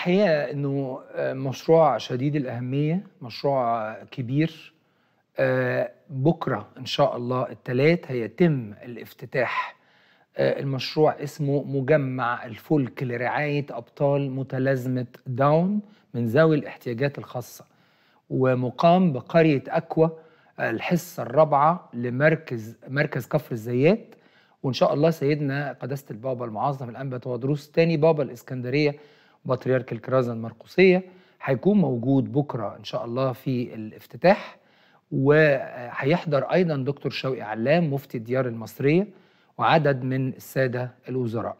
الحقيقه انه آه، مشروع شديد الاهميه مشروع كبير آه، بكره ان شاء الله الثلاث هيتم الافتتاح آه، المشروع اسمه مجمع الفلك لرعايه ابطال متلازمه داون من ذوي الاحتياجات الخاصه ومقام بقريه اكوا الحصه الرابعه لمركز مركز كفر الزيات وان شاء الله سيدنا قداسه البابا المعظم الانبا تودروس ثاني بابا الاسكندريه وبطريرك الكرازة المرقوسية هيكون موجود بكرة إن شاء الله في الافتتاح وهيحضر أيضا دكتور شوقي علام مفتي الديار المصرية وعدد من السادة الوزراء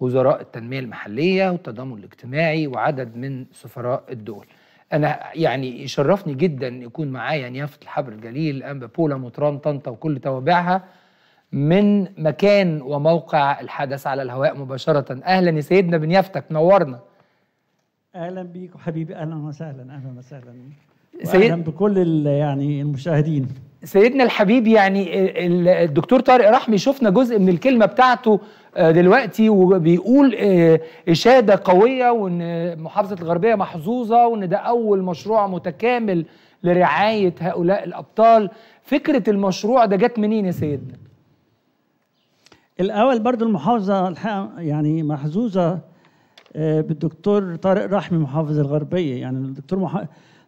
وزراء التنمية المحلية والتضامن الاجتماعي وعدد من سفراء الدول أنا يعني يشرفني جدا يكون معايا نيافة الحبر الجليل أنبا بولا مطران طنطا وكل توابعها من مكان وموقع الحدث على الهواء مباشرة أهلا يا سيدنا بنيافتك نورنا اهلا بيك وحبيبي اهلا وسهلا اهلا وسهلا سيد... بكل يعني المشاهدين سيدنا الحبيب يعني الدكتور طارق رحمي شفنا جزء من الكلمه بتاعته آه، دلوقتي وبيقول آه، اشاده قويه وان محافظه الغربيه محظوظه وان ده اول مشروع متكامل لرعايه هؤلاء الابطال فكره المشروع ده جت منين يا سيدنا الاول برضو المحافظه يعني محظوظه آه، بالدكتور طارق رحمي محافظ الغربيه يعني الدكتور مح...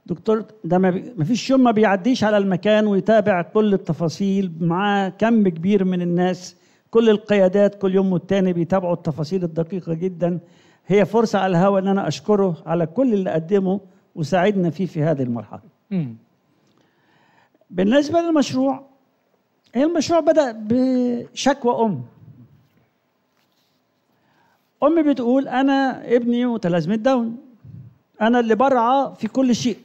دكتور ده ما فيش يوم ما بيعديش على المكان ويتابع كل التفاصيل معاه كم كبير من الناس كل القيادات كل يوم والتاني بيتابعوا التفاصيل الدقيقه جدا هي فرصه على الهواء ان انا اشكره على كل اللي قدمه وساعدنا فيه في هذه المرحله بالنسبه للمشروع المشروع بدا بشكوى ام أمي بتقول أنا ابني متلازمة داون أنا اللي برعى في كل شيء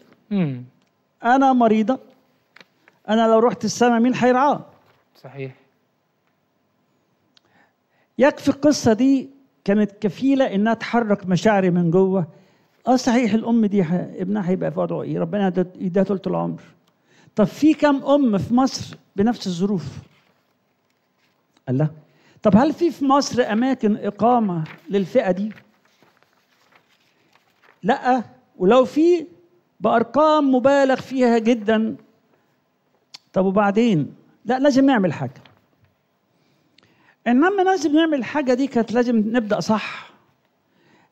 أنا مريضة أنا لو رحت السماء مين هيرعاه؟ صحيح يكفي القصة دي كانت كفيلة إنها تحرك مشاعري من جوه اه صحيح الام دي ح... ابنها هيبقى في وضعه ايه ربنا يديها طوله العمر طب في كم ام في مصر بنفس الظروف قال لا طب هل في في مصر اماكن اقامه للفئه دي لا ولو في بارقام مبالغ فيها جدا طب وبعدين لا لازم نعمل حاجه انما لازم نعمل الحاجه دي كانت لازم نبدا صح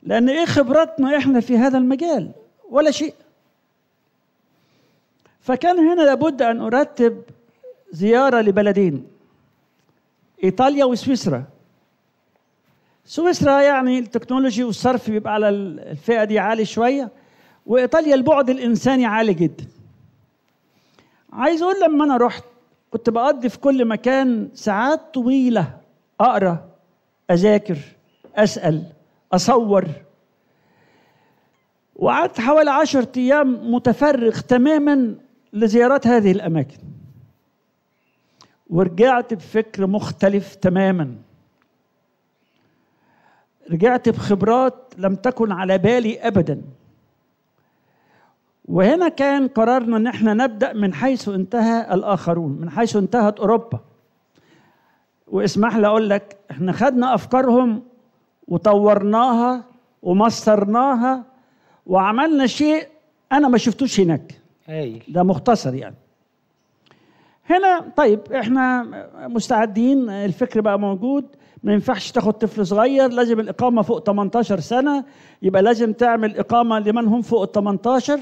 لان ايه خبرتنا احنا في هذا المجال ولا شيء فكان هنا لابد ان ارتب زياره لبلدين ايطاليا وسويسرا سويسرا يعني التكنولوجي والصرف بيبقى على الفئه دي عالي شويه وايطاليا البعد الانساني عالي جدا عايز اقول لما انا رحت كنت بقضي في كل مكان ساعات طويله اقرا اذاكر اسال اصور وقعدت حوالي عشرة ايام متفرغ تماما لزيارات هذه الاماكن ورجعت بفكر مختلف تماما رجعت بخبرات لم تكن على بالي ابدا وهنا كان قرارنا ان احنا نبدا من حيث انتهى الاخرون من حيث انتهت اوروبا واسمح لي اقول لك احنا خدنا افكارهم وطورناها ومصرناها وعملنا شيء انا ما شفتوش هناك ده مختصر يعني هنا طيب احنا مستعدين الفكر بقى موجود ما ينفعش تاخد طفل صغير لازم الإقامة فوق 18 سنة يبقى لازم تعمل إقامة لمن هم فوق ال 18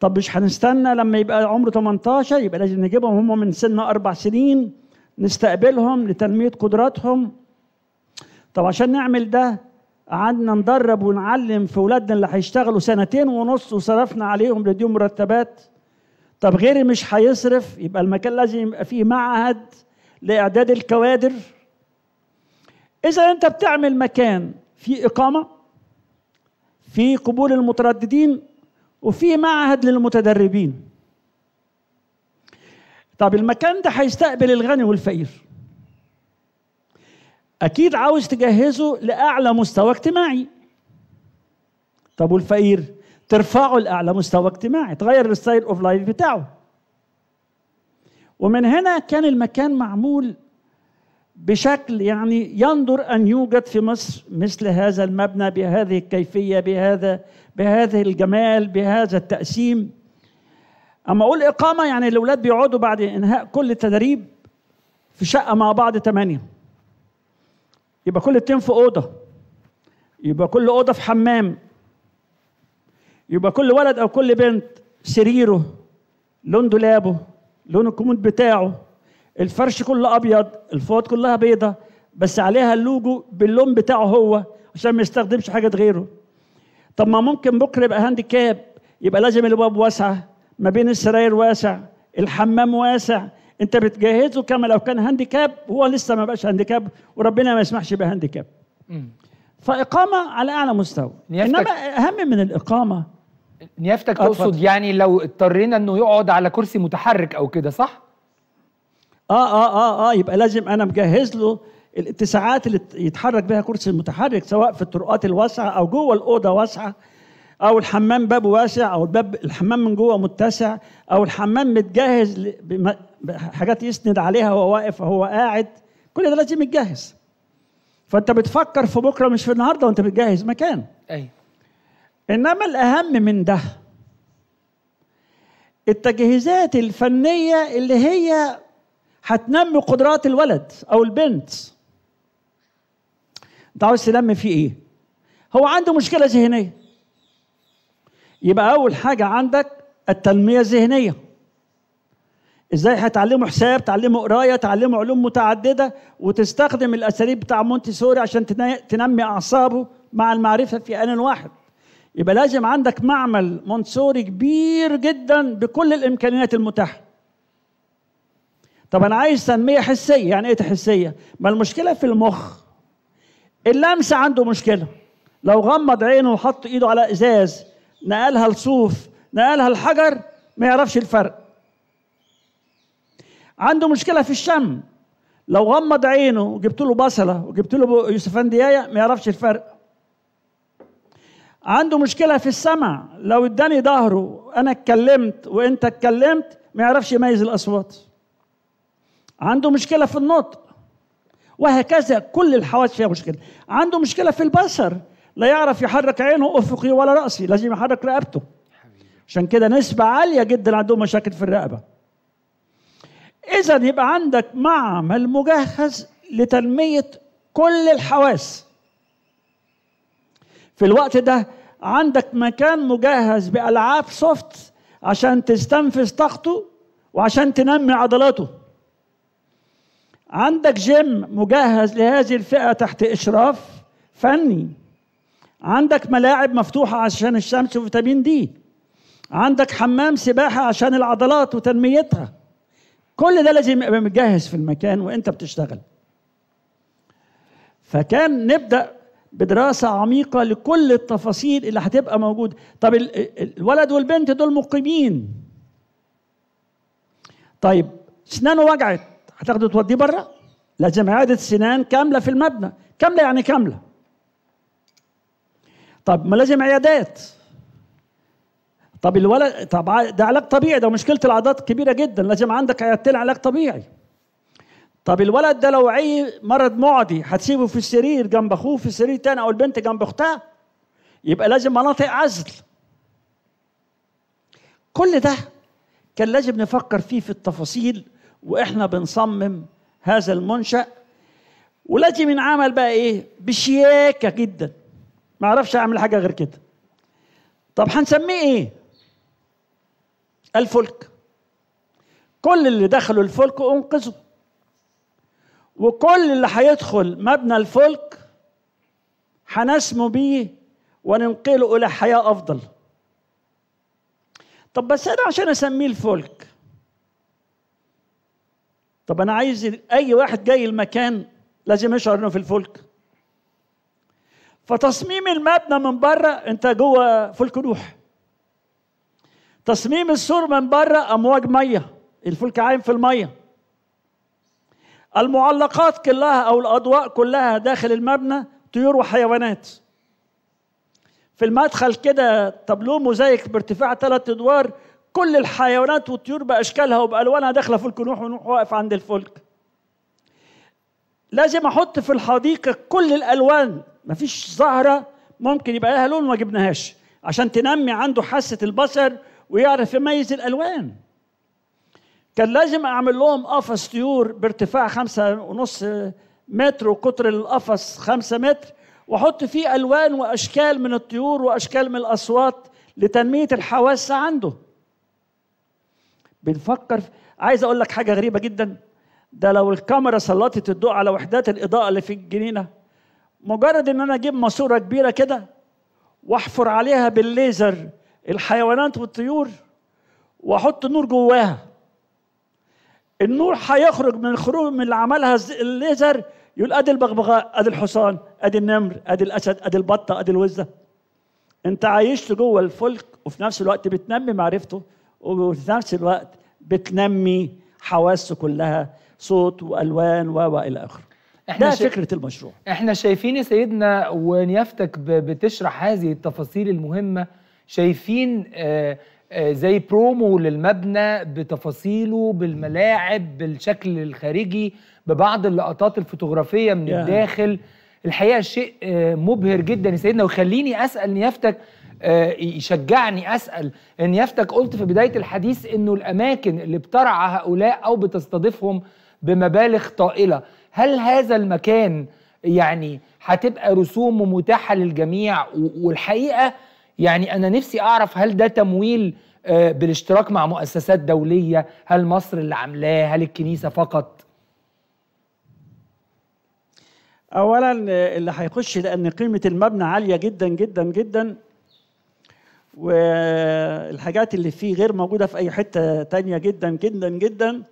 طب مش هنستنى لما يبقى عمره 18 يبقى لازم نجيبهم هم من سن أربع سنين نستقبلهم لتنمية قدراتهم طب عشان نعمل ده قعدنا ندرب ونعلم في ولادنا اللي هيشتغلوا سنتين ونص وصرفنا عليهم لديهم مرتبات طب غيري مش هيصرف يبقى المكان لازم يبقى فيه معهد لإعداد الكوادر إذا أنت بتعمل مكان فيه إقامة فيه قبول المترددين وفيه معهد للمتدربين طب المكان ده هيستقبل الغني والفقير أكيد عاوز تجهزه لأعلى مستوى اجتماعي طب والفقير ترفعه لاعلى مستوى اجتماعي تغير الستايل اوف لايف بتاعه ومن هنا كان المكان معمول بشكل يعني يندر ان يوجد في مصر مثل هذا المبنى بهذه الكيفيه بهذا بهذه الجمال بهذا التقسيم اما اقول اقامه يعني الاولاد بيقعدوا بعد انهاء كل التدريب في شقه مع بعض ثمانيه يبقى كل اتنين في اوضه يبقى كل اوضه في حمام يبقى كل ولد او كل بنت سريره لون دولابه لون الكومود بتاعه الفرش كله ابيض الفوط كلها بيضه بس عليها اللوجو باللون بتاعه هو عشان ما يستخدمش حاجه غيره طب ما ممكن بكره يبقى هاند كاب يبقى لازم الابواب واسعه ما بين السراير واسع الحمام واسع انت بتجهزه كما لو كان هاند كاب هو لسه ما بقاش هاند كاب وربنا ما يسمحش بهاند كاب فاقامه على اعلى مستوى انما اهم من الاقامه نيافتك تقصد يعني لو اضطرينا انه يقعد على كرسي متحرك او كده صح؟ اه اه اه اه يبقى لازم انا مجهز له الاتساعات اللي يتحرك بها كرسي المتحرك سواء في الطرقات الواسعه او جوه الاوضه واسعه او الحمام بابه واسع او الباب الحمام من جوه متسع او الحمام متجهز بحاجات يسند عليها وهو واقف وهو قاعد كل ده لازم يتجهز فانت بتفكر في بكره مش في النهارده وانت بتجهز مكان ايوه انما الاهم من ده التجهيزات الفنيه اللي هي هتنمي قدرات الولد او البنت انت عاوز تنمي فيه ايه هو عنده مشكله ذهنيه يبقى اول حاجه عندك التنميه الذهنيه ازاي هتعلمه حساب تعلمه قرايه تعلمه علوم متعدده وتستخدم الاساليب بتاع مونتيسوري عشان تنمي اعصابه مع المعرفه في ان واحد يبقى لازم عندك معمل مونتسوري كبير جدا بكل الامكانيات المتاحه طب انا عايز تنميه حسيه يعني ايه حسيه ما المشكله في المخ اللمسه عنده مشكله لو غمض عينه وحط ايده على ازاز نقلها لصوف نقلها الحجر ما يعرفش الفرق عنده مشكله في الشم لو غمض عينه وجبت له بصله وجبت له يوسفنديايه ما يعرفش الفرق عنده مشكله في السمع لو اداني ظهره انا اتكلمت وانت اتكلمت ما يعرفش يميز الاصوات عنده مشكله في النطق وهكذا كل الحواس فيها مشكله عنده مشكله في البصر لا يعرف يحرك عينه افقي ولا راسي لازم يحرك رقبته عشان كده نسبه عاليه جدا عندهم مشاكل في الرقبه اذا يبقى عندك معمل مجهز لتنميه كل الحواس في الوقت ده عندك مكان مجهز بألعاب سوفت عشان تستنفذ طاقته وعشان تنمي عضلاته عندك جيم مجهز لهذه الفئة تحت إشراف فني عندك ملاعب مفتوحة عشان الشمس وفيتامين دي عندك حمام سباحة عشان العضلات وتنميتها كل ده لازم يبقى متجهز في المكان وانت بتشتغل فكان نبدأ بدراسه عميقه لكل التفاصيل اللي هتبقى موجوده طب الولد والبنت دول مقيمين طيب سنانه وجعت هتاخده توديه بره لازم عيادة سنان كامله في المبنى كامله يعني كامله طب ما لازم عيادات طب الولد طب ده علاج طبيعي ده مشكله العضلات كبيره جدا لازم عندك عيادتين علاج طبيعي طب الولد ده لو عي مرض معدي هتسيبه في السرير جنب اخوه في السرير تاني او البنت جنب اختها يبقى لازم مناطق عزل كل ده كان لازم نفكر فيه في التفاصيل واحنا بنصمم هذا المنشأ ولازم ينعمل بقى ايه بشياكه جدا ما اعرفش اعمل حاجه غير كده طب هنسميه ايه الفلك كل اللي دخلوا الفلك انقذوا وكل اللي هيدخل مبنى الفلك هنسمو بيه وننقله إلى حياة أفضل طب بس أنا عشان أسميه الفلك طب أنا عايز أي واحد جاي المكان لازم يشعر إنه في الفلك فتصميم المبنى من بره أنت جوه فلك روح تصميم السور من بره أمواج مية الفلك عايم في المية المعلقات كلها او الاضواء كلها داخل المبنى طيور وحيوانات في المدخل كده تابلو موزايك بارتفاع ثلاث ادوار كل الحيوانات والطيور باشكالها وبالوانها داخله في الكنوح ونوح واقف عند الفلك لازم احط في الحديقه كل الالوان مفيش زهره ممكن يبقى لها لون ما جبناهاش عشان تنمي عنده حاسه البصر ويعرف يميز الالوان كان لازم اعمل لهم قفص طيور بارتفاع خمسة ونص متر وقطر القفص خمسة متر واحط فيه الوان واشكال من الطيور واشكال من الاصوات لتنميه الحواس عنده بنفكر عايز اقول لك حاجه غريبه جدا ده لو الكاميرا سلطت الضوء على وحدات الاضاءه اللي في الجنينه مجرد ان انا اجيب ماسوره كبيره كده واحفر عليها بالليزر الحيوانات والطيور واحط نور جواها النور هيخرج من الخروج من اللي عملها الليزر يقول ادي البغبغاء ادي الحصان ادي النمر ادي الاسد ادي البطه ادي الوزه انت عايشت جوه الفلك وفي نفس الوقت بتنمي معرفته وفي نفس الوقت بتنمي حواسه كلها صوت والوان و الى اخره احنا ده شا... فكره المشروع احنا شايفين يا سيدنا ونيافتك بتشرح هذه التفاصيل المهمه شايفين آه آه، زي برومو للمبنى بتفاصيله بالملاعب بالشكل الخارجي ببعض اللقطات الفوتوغرافيه من yeah. الداخل الحقيقه شيء آه، مبهر جدا يا سيدنا وخليني اسال نيافتك آه، يشجعني اسال نيافتك قلت في بدايه الحديث انه الاماكن اللي بترعى هؤلاء او بتستضيفهم بمبالغ طائله هل هذا المكان يعني هتبقى رسوم متاحه للجميع والحقيقه يعني انا نفسي اعرف هل ده تمويل آه، بالاشتراك مع مؤسسات دوليه هل مصر اللي عاملاه هل الكنيسه فقط اولا اللي هيخش لان قيمه المبنى عاليه جدا جدا جدا والحاجات اللي فيه غير موجوده في اي حته تانية جدا جدا جدا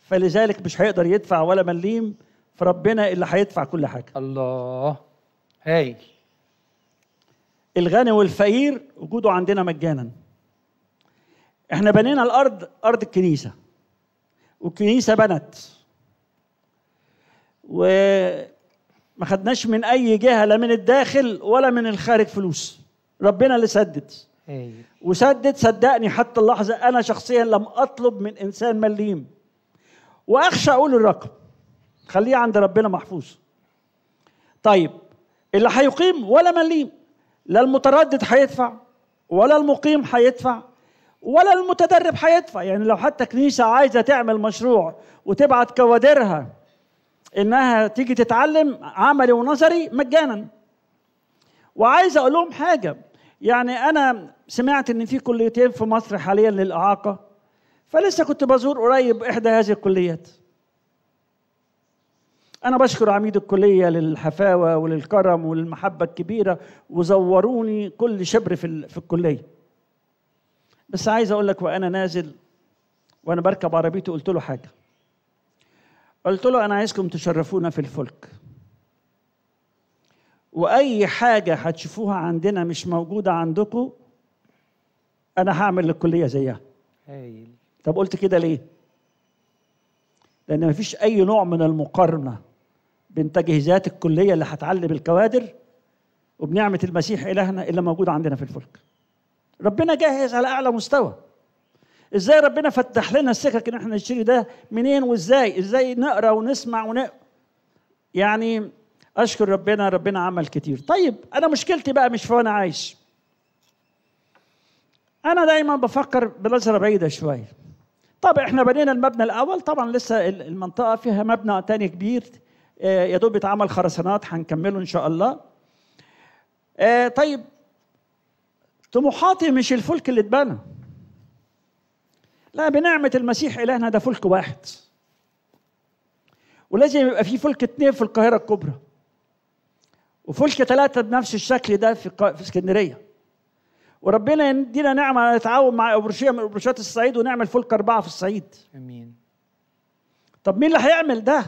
فلذلك مش هيقدر يدفع ولا مليم فربنا اللي هيدفع كل حاجه الله هايل الغني والفقير وجوده عندنا مجانا احنا بنينا الارض ارض الكنيسه والكنيسه بنت وما خدناش من اي جهه لا من الداخل ولا من الخارج فلوس ربنا اللي سدد وسدد صدقني حتى اللحظه انا شخصيا لم اطلب من انسان مليم واخشى اقول الرقم خليه عند ربنا محفوظ طيب اللي هيقيم ولا مليم لا المتردد هيدفع ولا المقيم هيدفع ولا المتدرب هيدفع يعني لو حتى كنيسة عايزة تعمل مشروع وتبعت كوادرها إنها تيجي تتعلم عملي ونظري مجانا وعايز أقول لهم حاجة يعني أنا سمعت إن في كليتين في مصر حاليا للإعاقة فلسه كنت بزور قريب إحدى هذه الكليات أنا بشكر عميد الكلية للحفاوة وللكرم وللمحبة الكبيرة وزوروني كل شبر في, في الكلية بس عايز أقول لك وأنا نازل وأنا بركب عربيتي قلت له حاجة قلت له أنا عايزكم تشرفونا في الفلك وأي حاجة هتشوفوها عندنا مش موجودة عندكم أنا هعمل للكلية زيها هايل طب قلت كده ليه؟ لأن مفيش أي نوع من المقارنة بنتجهيزات الكليه اللي هتعلم الكوادر وبنعمه المسيح الهنا اللي موجود عندنا في الفلك ربنا جاهز على اعلى مستوى ازاي ربنا فتح لنا السكك ان احنا نشتري ده منين وازاي ازاي نقرا ونسمع ون يعني اشكر ربنا ربنا عمل كتير طيب انا مشكلتي بقى مش في وانا عايش انا دايما بفكر بنظره بعيده شويه طب احنا بنينا المبنى الاول طبعا لسه المنطقه فيها مبنى تاني كبير آه، يا دوب اتعمل خرسانات هنكمله ان شاء الله آه، طيب طموحاتي مش الفلك اللي اتبنى لا بنعمة المسيح إلهنا ده فلك واحد ولازم يبقى في فلك اتنين في القاهرة الكبرى وفلك ثلاثة بنفس الشكل ده في في اسكندرية وربنا يدينا نعمة نتعاون مع أبرشية من أبرشات الصعيد ونعمل فلك أربعة في الصعيد أمين طب مين اللي هيعمل ده؟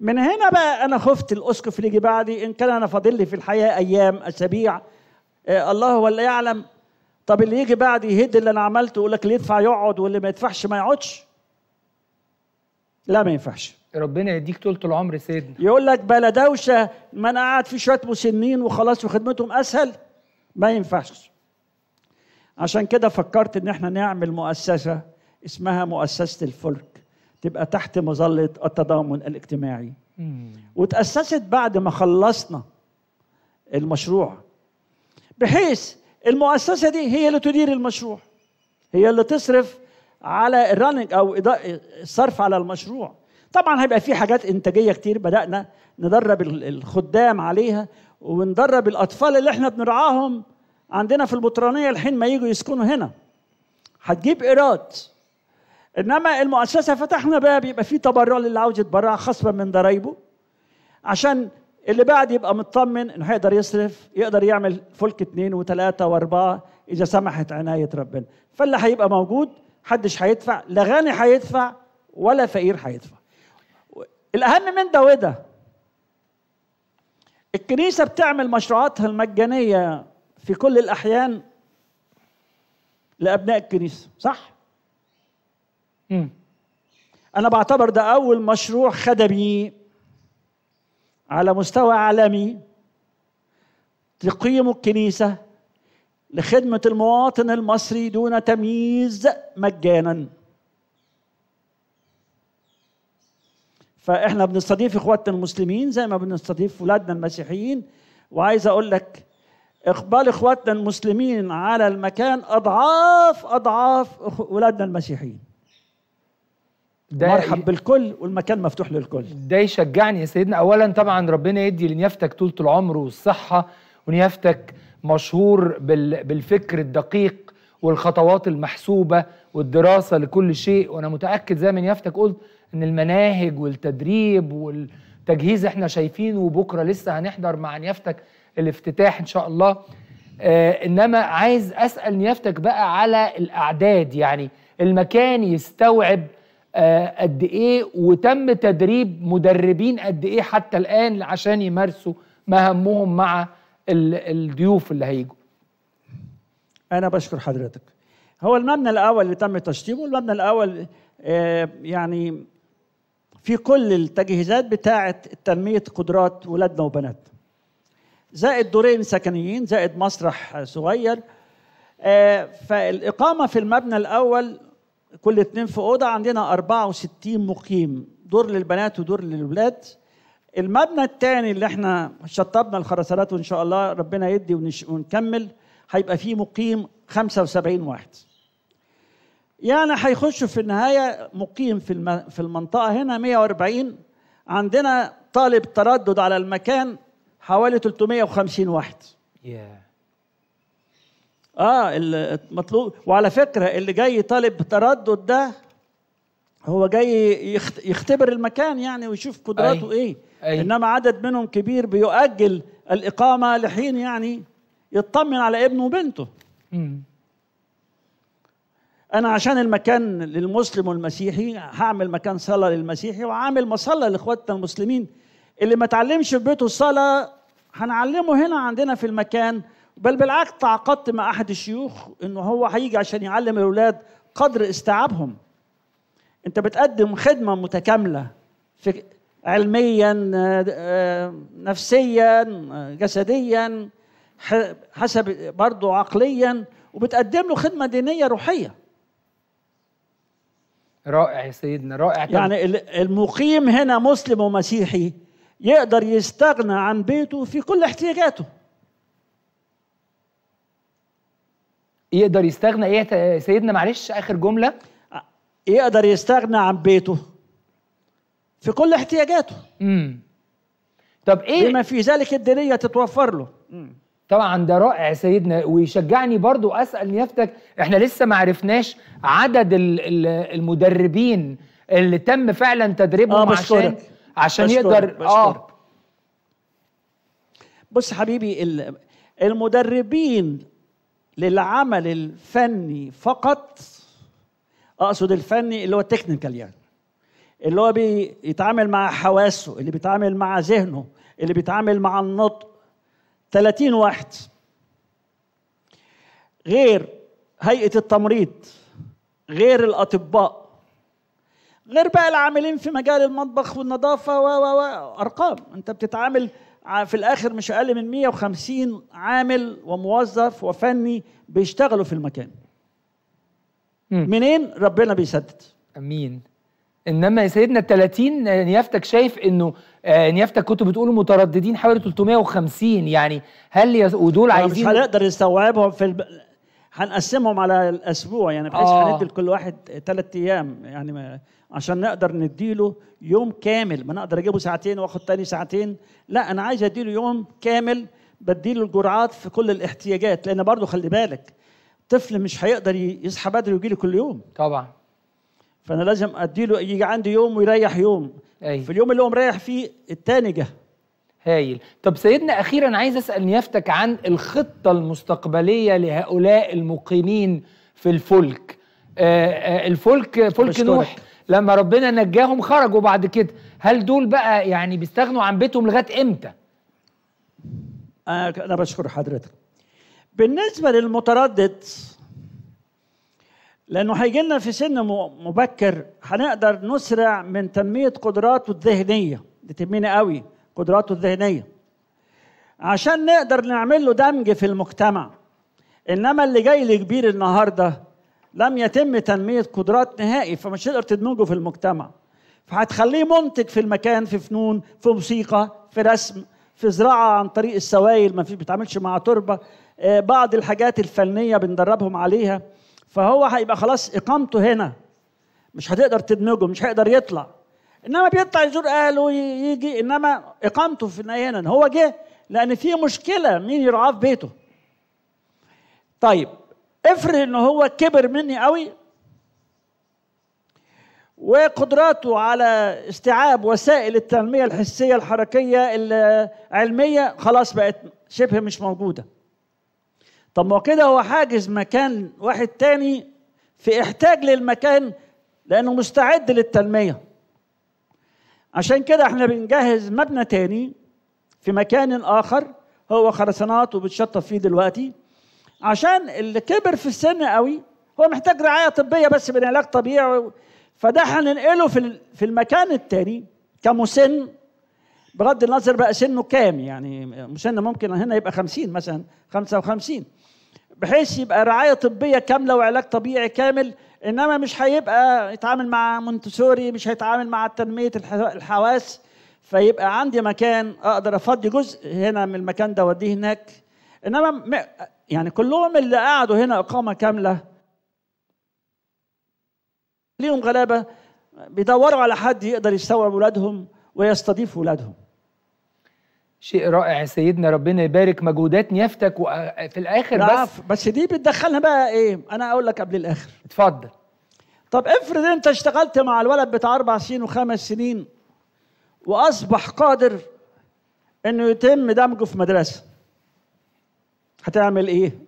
من هنا بقى انا خفت الاسقف اللي يجي بعدي ان كان انا فاضل لي في الحياه ايام اسابيع آه، الله الله ولا يعلم طب اللي يجي بعدي يهد اللي انا عملته يقول لك اللي يدفع يقعد واللي ما يدفعش ما يقعدش لا ما ينفعش ربنا يديك طول العمر سيدنا يقول لك بلا دوشه ما انا قاعد في شويه مسنين وخلاص وخدمتهم اسهل ما ينفعش عشان كده فكرت ان احنا نعمل مؤسسه اسمها مؤسسه الفلك تبقى تحت مظله التضامن الاجتماعي وتاسست بعد ما خلصنا المشروع بحيث المؤسسه دي هي اللي تدير المشروع هي اللي تصرف على الرننج او الصرف على المشروع طبعا هيبقى في حاجات انتاجيه كتير بدانا ندرب الخدام عليها وندرب الاطفال اللي احنا بنرعاهم عندنا في البطرانيه الحين ما يجوا يسكنوا هنا هتجيب ايراد انما المؤسسه فتحنا باب يبقى في تبرع للي عاوز يتبرع خصما من ضرايبه عشان اللي بعد يبقى مطمن انه هيقدر يصرف يقدر يعمل فلك اثنين وثلاثه واربعه اذا سمحت عنايه ربنا فاللي هيبقى موجود حدش هيدفع لا غني هيدفع ولا فقير هيدفع الاهم من ده وده الكنيسه بتعمل مشروعاتها المجانيه في كل الاحيان لابناء الكنيسه صح أنا بعتبر ده أول مشروع خدمي على مستوى عالمي تقيم الكنيسة لخدمة المواطن المصري دون تمييز مجانا فإحنا بنستضيف إخواتنا المسلمين زي ما بنستضيف ولادنا المسيحيين وعايز أقول لك إقبال إخواتنا المسلمين على المكان أضعاف أضعاف ولادنا المسيحيين ده مرحب بالكل والمكان مفتوح للكل ده يشجعني يا سيدنا اولا طبعا ربنا يدي لنيافتك طولة العمر والصحة ونيافتك مشهور بالفكر الدقيق والخطوات المحسوبة والدراسة لكل شيء وانا متأكد زي ما نيافتك قلت ان المناهج والتدريب والتجهيز احنا شايفينه وبكرة لسه هنحضر مع نيافتك الافتتاح ان شاء الله آه انما عايز اسأل نيافتك بقى على الاعداد يعني المكان يستوعب آه، قد ايه وتم تدريب مدربين قد ايه حتى الان عشان يمارسوا مهامهم مع الضيوف اللي هيجوا انا بشكر حضرتك هو المبنى الاول اللي تم تشطيبه المبنى الاول آه، يعني في كل التجهيزات بتاعه تنميه قدرات ولادنا وبناتنا زائد دورين سكنيين زائد مسرح صغير آه، فالإقامة في المبنى الأول كل اتنين في اوضه عندنا 64 مقيم دور للبنات ودور للولاد المبنى الثاني اللي احنا شطبنا الخرسانات وان شاء الله ربنا يدي ونش... ونكمل هيبقى فيه مقيم 75 واحد يعني هيخشوا في النهايه مقيم في الم... في المنطقه هنا 140 عندنا طالب تردد على المكان حوالي 350 واحد yeah. اه المطلوب وعلى فكره اللي جاي طالب تردد ده هو جاي يختبر المكان يعني ويشوف قدراته أي. ايه أي. انما عدد منهم كبير بيؤجل الاقامه لحين يعني يطمن على ابنه وبنته م. انا عشان المكان للمسلم والمسيحي هعمل مكان صلاه للمسيحي وعامل مصلى لاخواتنا المسلمين اللي ما اتعلمش في بيته الصلاه هنعلمه هنا عندنا في المكان بل بالعكس تعاقدت مع احد الشيوخ انه هو هيجي عشان يعلم الاولاد قدر استيعابهم انت بتقدم خدمه متكامله في علميا نفسيا جسديا حسب برضه عقليا وبتقدم له خدمه دينيه روحيه رائع يا سيدنا رائع طبعا. يعني المقيم هنا مسلم ومسيحي يقدر يستغنى عن بيته في كل احتياجاته يقدر يستغنى ايه سيدنا معلش اخر جمله يقدر يستغنى عن بيته في كل احتياجاته امم طب ايه بما في ذلك الدنيه تتوفر له مم. طبعا ده رائع سيدنا ويشجعني برضو اسال نيافتك احنا لسه ما عرفناش عدد المدربين اللي تم فعلا تدريبهم آه عشان بشكرك. عشان بشكرك. يقدر بشكرك. اه بص حبيبي المدربين للعمل الفني فقط اقصد الفني اللي هو التكنيكال يعني اللي هو بيتعامل مع حواسه اللي بيتعامل مع ذهنه اللي بيتعامل مع النطق 30 واحد غير هيئه التمريض غير الاطباء غير بقى العاملين في مجال المطبخ والنظافه و و ارقام انت بتتعامل في الاخر مش اقل من 150 عامل وموظف وفني بيشتغلوا في المكان مم. منين ربنا بيسدد امين انما يا سيدنا ال 30 آه، نيافتك شايف انه آه، نيافتك كنت بتقول مترددين حوالي 350 يعني هل ودول عايزين مش هنقدر نستوعبهم في الب... هنقسمهم على الاسبوع يعني بحيث آه. هندي لكل واحد ثلاث ايام يعني عشان نقدر نديله يوم كامل ما نقدر اجيبه ساعتين واخد تاني ساعتين لا انا عايز اديله يوم كامل بديله الجرعات في كل الاحتياجات لان برضه خلي بالك طفل مش هيقدر يصحى بدري ويجي لي كل يوم طبعا فانا لازم اديله يجي عندي يوم ويريح يوم أي. في اليوم اللي هو مريح فيه التاني جه هايل طب سيدنا أخيرا عايز أسأل نيافتك عن الخطة المستقبلية لهؤلاء المقيمين في الفلك آه، آه، الفلك فلك نوح لما ربنا نجاهم خرجوا بعد كده هل دول بقى يعني بيستغنوا عن بيتهم لغايه امتى آه، انا بشكر حضرتك بالنسبه للمتردد لانه هيجي لنا في سن مبكر هنقدر نسرع من تنميه قدراته الذهنيه دي تهمني قوي قدراته الذهنيه عشان نقدر نعمل له دمج في المجتمع انما اللي جاي لكبير النهارده لم يتم تنميه قدرات نهائي فمش هتقدر تدمجه في المجتمع فهتخليه منتج في المكان في فنون في موسيقى في رسم في زراعه عن طريق السوائل ما بيتعاملش مع تربه آه، بعض الحاجات الفنيه بندربهم عليها فهو هيبقى خلاص اقامته هنا مش هتقدر تدمجه مش هيقدر يطلع انما بيطلع يزور اهله يجي انما اقامته في هنا هو جه لان في مشكله مين يرعاه في بيته طيب افرض ان هو كبر مني قوي وقدراته على استيعاب وسائل التنميه الحسيه الحركيه العلميه خلاص بقت شبه مش موجوده طب ما كده هو حاجز مكان واحد تاني في احتاج للمكان لانه مستعد للتنميه عشان كده احنا بنجهز مبنى تاني في مكان اخر هو خرسانات وبتشطف فيه دلوقتي عشان اللي كبر في السن قوي هو محتاج رعايه طبيه بس من علاج طبيعي فده هننقله في في المكان التاني كمسن بغض النظر بقى سنه كام يعني مسن ممكن هنا يبقى 50 مثلا 55 بحيث يبقى رعايه طبيه كامله وعلاج طبيعي كامل انما مش هيبقى يتعامل مع مونتسوري مش هيتعامل مع تنميه الحواس فيبقى عندي مكان اقدر افضي جزء هنا من المكان ده واديه هناك انما يعني كلهم اللي قعدوا هنا اقامه كامله ليهم غلابه بيدوروا على حد يقدر يستوعب اولادهم ويستضيف اولادهم شيء رائع سيدنا ربنا يبارك مجهودات نيافتك وفي الاخر بس بس دي بتدخلنا بقى ايه انا اقول لك قبل الاخر اتفضل طب افرض انت اشتغلت مع الولد بتاع اربع سنين وخمس سنين واصبح قادر انه يتم دمجه في مدرسه هتعمل ايه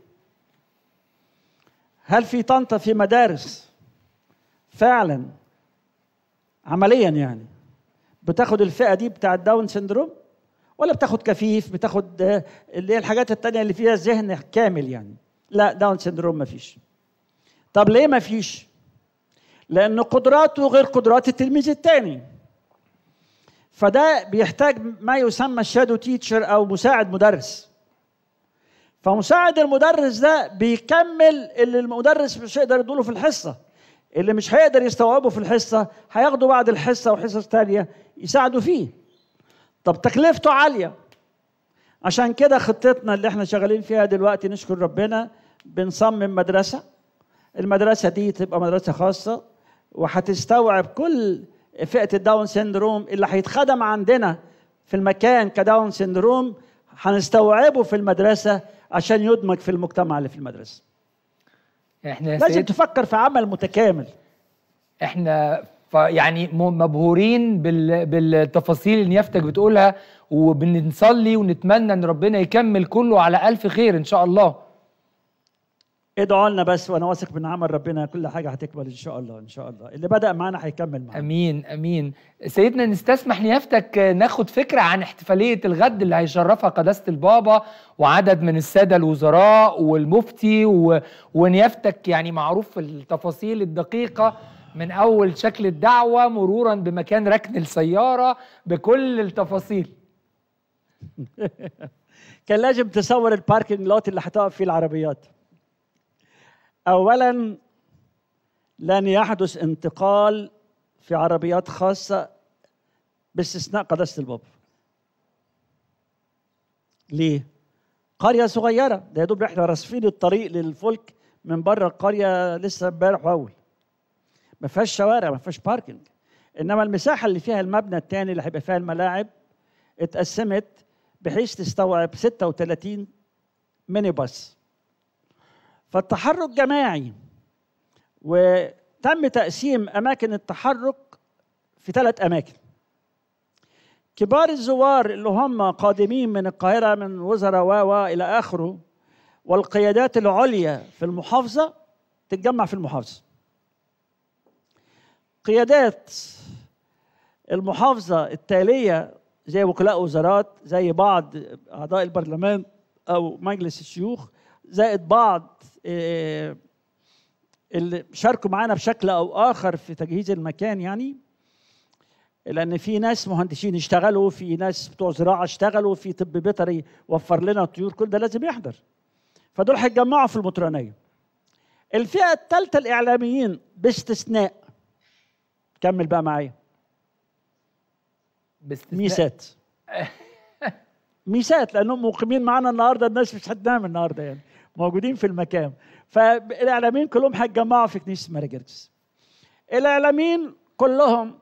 هل في طنطا في مدارس فعلا عمليا يعني بتاخد الفئه دي بتاع داون سندروم ولا بتاخد كفيف بتاخد اللي هي الحاجات التانية اللي فيها ذهن كامل يعني لا داون سندروم مفيش طب ليه مفيش لأن قدراته غير قدرات التلميذ الثاني فده بيحتاج ما يسمى الشادو تيتشر أو مساعد مدرس فمساعد المدرس ده بيكمل اللي المدرس مش هيقدر يدوله في الحصة اللي مش هيقدر يستوعبه في الحصة هياخده بعد الحصة وحصص تانية يساعده فيه طب تكلفته عالية عشان كده خطتنا اللي احنا شغالين فيها دلوقتي نشكر ربنا بنصمم مدرسة المدرسة دي تبقى مدرسة خاصة وهتستوعب كل فئه الداون سيندروم اللي هيتخدم عندنا في المكان كداون سيندروم هنستوعبه في المدرسه عشان يدمج في المجتمع اللي في المدرسه احنا لازم تفكر في عمل متكامل احنا يعني مبهورين بالتفاصيل اللي نيافتك بتقولها وبنصلي ونتمنى ان ربنا يكمل كله على الف خير ان شاء الله ادعوا لنا بس وانا واثق من عمل ربنا كل حاجه هتكمل ان شاء الله ان شاء الله اللي بدا معانا هيكمل معانا امين امين سيدنا نستسمح نيافتك ناخد فكره عن احتفاليه الغد اللي هيشرفها قداسه البابا وعدد من الساده الوزراء والمفتي و... ونيافتك يعني معروف في التفاصيل الدقيقه من اول شكل الدعوه مرورا بمكان ركن السياره بكل التفاصيل كان لازم تصور الباركنج لوت اللي هتقف فيه العربيات اولا لن يحدث انتقال في عربيات خاصه باستثناء قداسه البابا ليه قريه صغيره ده يا دوب احنا راسفين الطريق للفلك من بره القريه لسه امبارح واول ما فيهاش شوارع ما فيهاش باركنج انما المساحه اللي فيها المبنى الثاني اللي هيبقى فيها الملاعب اتقسمت بحيث تستوعب 36 ميني باص فالتحرك جماعي وتم تقسيم أماكن التحرك في ثلاث أماكن كبار الزوار اللي هم قادمين من القاهرة من وزراء و إلى آخره والقيادات العليا في المحافظة تتجمع في المحافظة قيادات المحافظة التالية زي وكلاء وزارات زي بعض أعضاء البرلمان أو مجلس الشيوخ زائد بعض آه، اللي شاركوا معانا بشكل او اخر في تجهيز المكان يعني لان في ناس مهندسين اشتغلوا في ناس بتوع زراعه اشتغلوا في طب بيطري وفر لنا الطيور كل ده لازم يحضر فدول هيتجمعوا في المطرانيه الفئه الثالثه الاعلاميين باستثناء كمل بقى معايا باستثناء ميسات ميسات لانهم مقيمين معانا النهارده الناس مش هتنام النهارده يعني موجودين في المكان فالاعلاميين كلهم هيتجمعوا في كنيسه ماريجرجس الاعلاميين كلهم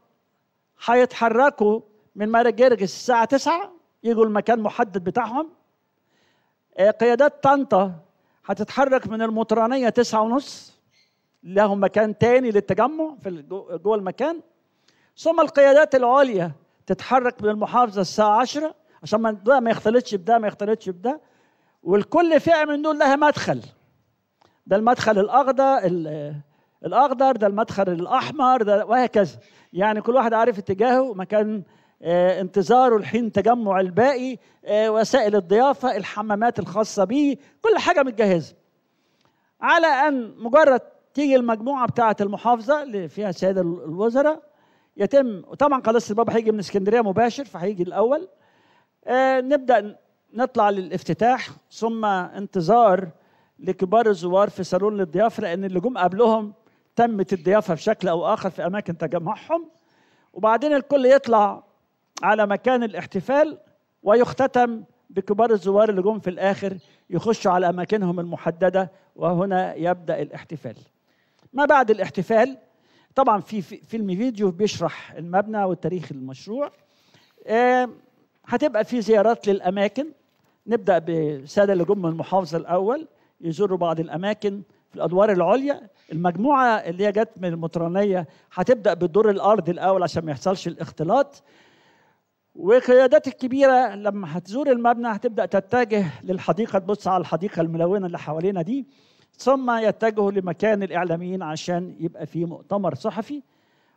هيتحركوا من ماريجرجس الساعه 9 يجوا المكان محدد بتاعهم آه، قيادات طنطا هتتحرك من المطرانيه 9 ونص لهم مكان تاني للتجمع في جوه المكان ثم القيادات العليا تتحرك من المحافظه الساعه 10 عشان ما ده ما يختلطش بده ما يختلطش بده والكل فئه من دول لها مدخل ده المدخل الاخضر الاخضر ده المدخل الاحمر ده وهكذا يعني كل واحد عارف اتجاهه مكان آه، انتظاره الحين تجمع الباقي آه، وسائل الضيافه الحمامات الخاصه به كل حاجه متجهزه على ان مجرد تيجي المجموعه بتاعه المحافظه اللي فيها السيد الوزراء يتم وطبعا قداسه البابا هيجي من اسكندريه مباشر فهيجي الاول آه، نبدا نطلع للافتتاح ثم انتظار لكبار الزوار في صالون الضيافه لان اللي جم قبلهم تمت الضيافه بشكل او اخر في اماكن تجمعهم وبعدين الكل يطلع على مكان الاحتفال ويختتم بكبار الزوار اللي جم في الاخر يخشوا على اماكنهم المحدده وهنا يبدا الاحتفال. ما بعد الاحتفال طبعا في فيلم فيديو بيشرح المبنى والتاريخ المشروع آه، هتبقى في زيارات للاماكن نبدا بالساده اللي جم من المحافظه الاول يزوروا بعض الاماكن في الادوار العليا المجموعه اللي هي جت من المطرانيه هتبدا بالدور الارضي الاول عشان ما يحصلش الاختلاط وقيادات الكبيره لما هتزور المبنى هتبدا تتجه للحديقه تبص على الحديقه الملونه اللي حوالينا دي ثم يتجهوا لمكان الاعلاميين عشان يبقى في مؤتمر صحفي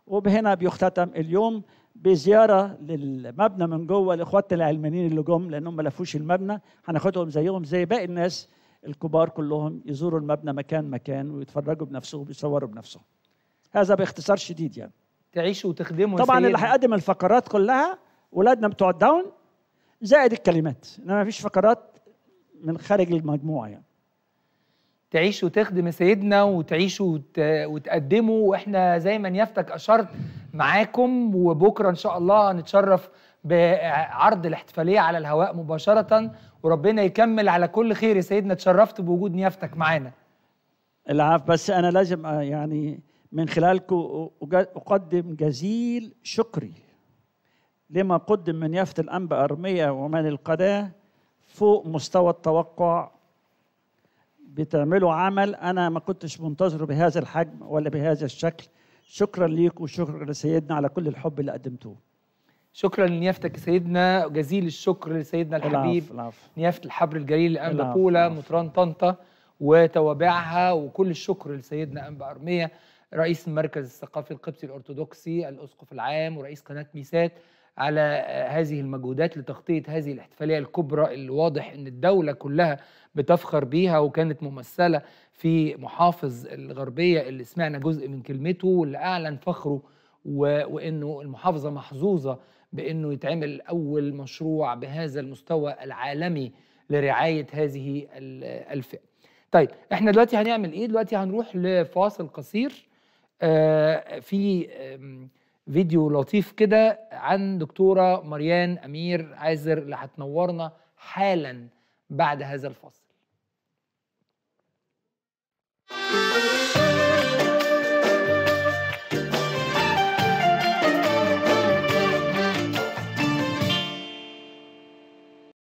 وبهنا بيختتم اليوم بزياره للمبنى من جوه لاخواتنا العلمانيين اللي جم لانهم ما لفوش المبنى هناخدهم زيهم زي باقي الناس الكبار كلهم يزوروا المبنى مكان مكان ويتفرجوا بنفسهم ويصوروا بنفسهم هذا باختصار شديد يعني تعيشوا وتخدموا طبعا اللي هيقدم الفقرات كلها ولادنا بتوع الداون زائد الكلمات انما ما فيش فقرات من خارج المجموعه يعني تعيش وتخدم سيدنا وتعيش وت... وتقدمه واحنا زي ما نيافتك اشرت معاكم وبكره ان شاء الله هنتشرف بعرض الاحتفاليه على الهواء مباشره وربنا يكمل على كل خير يا سيدنا اتشرفت بوجود نيافتك معانا العفو بس انا لازم آه، يعني من خلالكم اقدم جزيل شكري لما قدم من يافت الانبا ارميه ومن القناه فوق مستوى التوقع بتعملوا عمل انا ما كنتش منتظره بهذا الحجم ولا بهذا الشكل شكرا ليك وشكرا لسيدنا على كل الحب اللي قدمتوه شكرا لنيافتك سيدنا جزيل الشكر لسيدنا الحبيب نيافه الحبر الجليل انبا بولا مطران طنطا وتوابعها وكل الشكر لسيدنا انبا ارميه رئيس المركز الثقافي القبطي الارثوذكسي الاسقف العام ورئيس قناه ميسات على هذه المجهودات لتغطية هذه الاحتفالية الكبرى اللي واضح أن الدولة كلها بتفخر بيها وكانت ممثلة في محافظ الغربية اللي سمعنا جزء من كلمته واللي أعلن فخره و... وأنه المحافظة محظوظة بأنه يتعمل أول مشروع بهذا المستوى العالمي لرعاية هذه الفئة طيب احنا دلوقتي هنعمل ايه دلوقتي هنروح لفاصل قصير آه في آه فيديو لطيف كده عن دكتورة مريان أمير عازر اللي هتنورنا حالا بعد هذا الفصل